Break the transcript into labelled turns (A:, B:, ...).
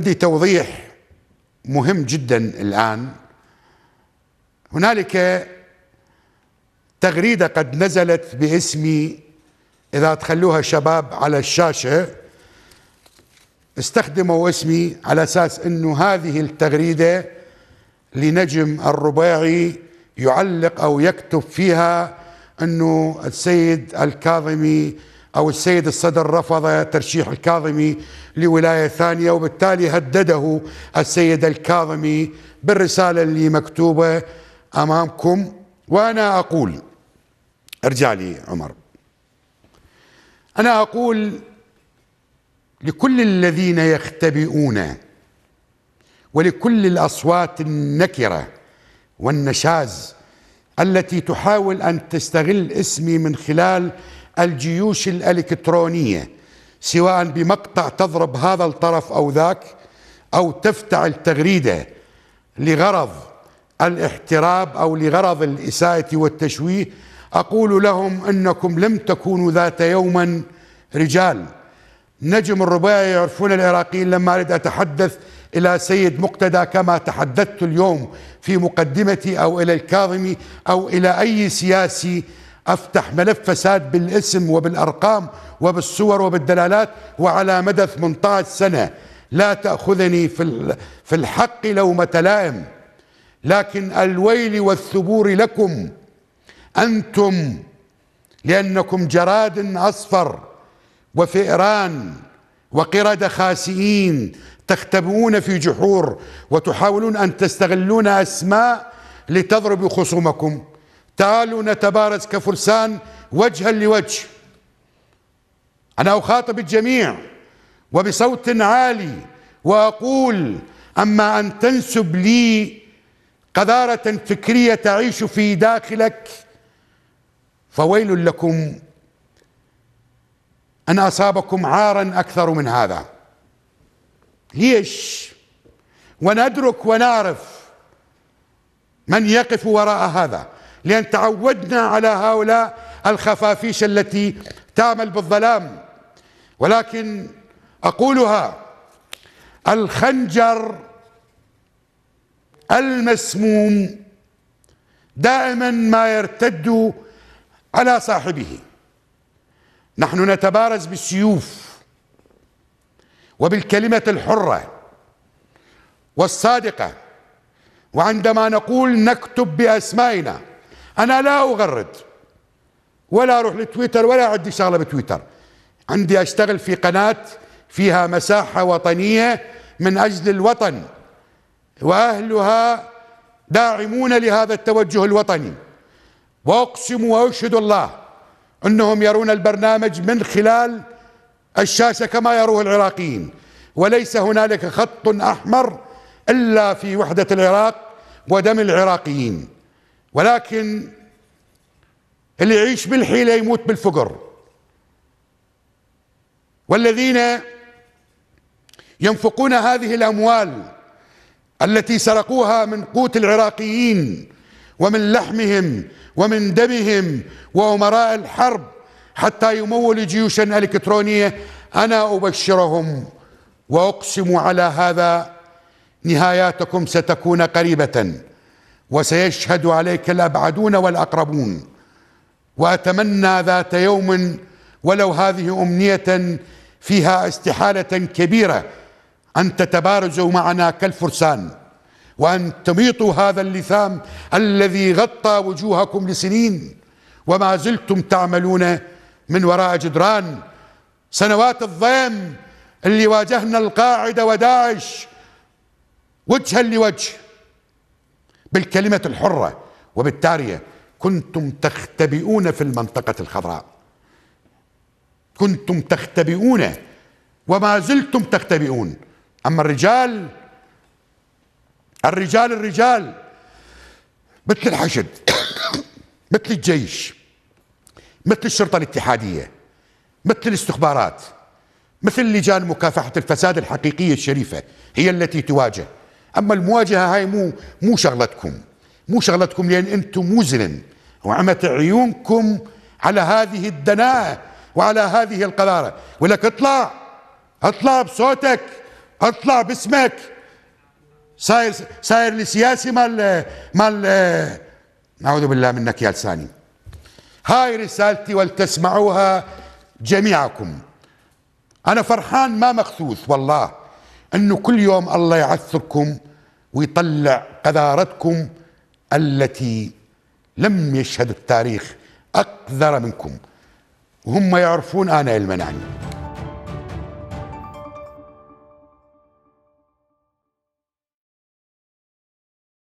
A: بدي توضيح مهم جدا الآن هنالك تغريدة قد نزلت باسمي إذا تخلوها شباب على الشاشة استخدموا اسمي على أساس أنه هذه التغريدة لنجم الرباعي يعلق أو يكتب فيها أنه السيد الكاظمي أو السيد الصدر رفض ترشيح الكاظمي لولاية ثانية وبالتالي هدده السيد الكاظمي بالرسالة اللي مكتوبة أمامكم وأنا أقول ارجع لي عمر أنا أقول لكل الذين يختبئون ولكل الأصوات النكرة والنشاز التي تحاول أن تستغل اسمي من خلال الجيوش الالكترونيه سواء بمقطع تضرب هذا الطرف او ذاك او تفتعل تغريده لغرض الاحتراب او لغرض الاساءه والتشويه اقول لهم انكم لم تكونوا ذات يوما رجال نجم الرباعي يعرفون العراقيين لما اريد اتحدث الى سيد مقتدى كما تحدثت اليوم في مقدمتي او الى الكاظمي او الى اي سياسي أفتح ملف فساد بالاسم وبالأرقام وبالصور وبالدلالات وعلى مدى 18 سنة لا تأخذني في في الحق لومة لائم لكن الويل والثبور لكم أنتم لأنكم جراد أصفر وفئران وقرد خاسئين تختبئون في جحور وتحاولون أن تستغلون أسماء لتضربوا خصومكم تعالوا نتبارز كفرسان وجها لوجه أنا أخاطب الجميع وبصوت عالي وأقول أما أن تنسب لي قذارة فكرية تعيش في داخلك فويل لكم أن أصابكم عارا أكثر من هذا ليش وندرك ونعرف من يقف وراء هذا لأن تعودنا على هؤلاء الخفافيش التي تعمل بالظلام ولكن أقولها الخنجر المسموم دائما ما يرتد على صاحبه نحن نتبارز بالسيوف وبالكلمة الحرة والصادقة وعندما نقول نكتب بأسمائنا انا لا اغرد ولا اروح لتويتر ولا عندي شغله بتويتر عندي اشتغل في قناه فيها مساحه وطنيه من اجل الوطن واهلها داعمون لهذا التوجه الوطني واقسم واشهد الله انهم يرون البرنامج من خلال الشاشه كما يروه العراقيين وليس هنالك خط احمر الا في وحده العراق ودم العراقيين ولكن اللي يعيش بالحيلة يموت بالفقر والذين ينفقون هذه الأموال التي سرقوها من قوت العراقيين ومن لحمهم ومن دمهم وأمراء الحرب حتى يمولوا جيوشا الكترونيه انا ابشرهم واقسم على هذا نهاياتكم ستكون قريبه وسيشهد عليك الأبعدون والأقربون وأتمنى ذات يوم ولو هذه أمنية فيها استحالة كبيرة أن تتبارزوا معنا كالفرسان وأن تميطوا هذا اللثام الذي غطى وجوهكم لسنين وما زلتم تعملون من وراء جدران سنوات الضيم اللي واجهنا القاعدة وداعش وجها لوجه بالكلمة الحرة وبالتالي كنتم تختبئون في المنطقة الخضراء كنتم تختبئون وما زلتم تختبئون أما الرجال الرجال الرجال مثل الحشد مثل الجيش مثل الشرطة الاتحادية مثل الاستخبارات مثل لجان مكافحة الفساد الحقيقية الشريفة هي التي تواجه اما المواجهه هاي مو مو شغلتكم مو شغلتكم لان انتم مزلم وعمت عيونكم على هذه الدناءه وعلى هذه القذاره ولك اطلع اطلع بصوتك اطلع باسمك صاير صاير السياسي مال مال اعوذ بالله منك يا لساني هاي رسالتي ولتسمعوها جميعكم انا فرحان ما مخثوث والله انه كل يوم الله يعثركم ويطلع قذارتكم التي لم يشهد التاريخ اقذر منكم وهم يعرفون انا المناني